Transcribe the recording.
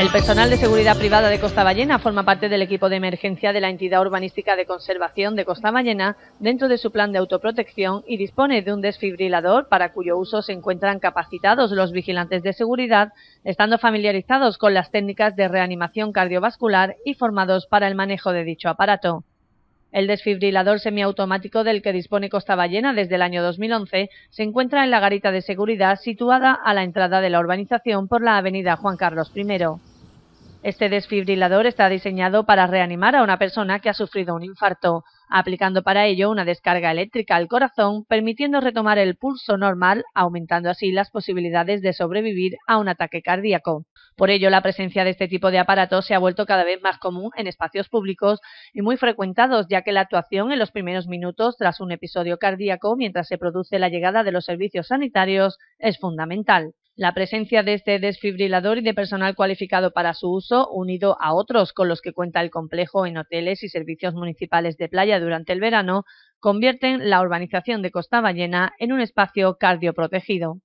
El personal de seguridad privada de Costa Ballena forma parte del equipo de emergencia de la entidad urbanística de conservación de Costa Ballena dentro de su plan de autoprotección y dispone de un desfibrilador para cuyo uso se encuentran capacitados los vigilantes de seguridad, estando familiarizados con las técnicas de reanimación cardiovascular y formados para el manejo de dicho aparato. El desfibrilador semiautomático del que dispone Costa Ballena desde el año 2011 se encuentra en la garita de seguridad situada a la entrada de la urbanización por la avenida Juan Carlos I. Este desfibrilador está diseñado para reanimar a una persona que ha sufrido un infarto, aplicando para ello una descarga eléctrica al corazón, permitiendo retomar el pulso normal, aumentando así las posibilidades de sobrevivir a un ataque cardíaco. Por ello, la presencia de este tipo de aparatos se ha vuelto cada vez más común en espacios públicos y muy frecuentados, ya que la actuación en los primeros minutos tras un episodio cardíaco mientras se produce la llegada de los servicios sanitarios es fundamental. La presencia de este desfibrilador y de personal cualificado para su uso, unido a otros con los que cuenta el complejo en hoteles y servicios municipales de playa durante el verano, convierten la urbanización de Costa Ballena en un espacio cardioprotegido.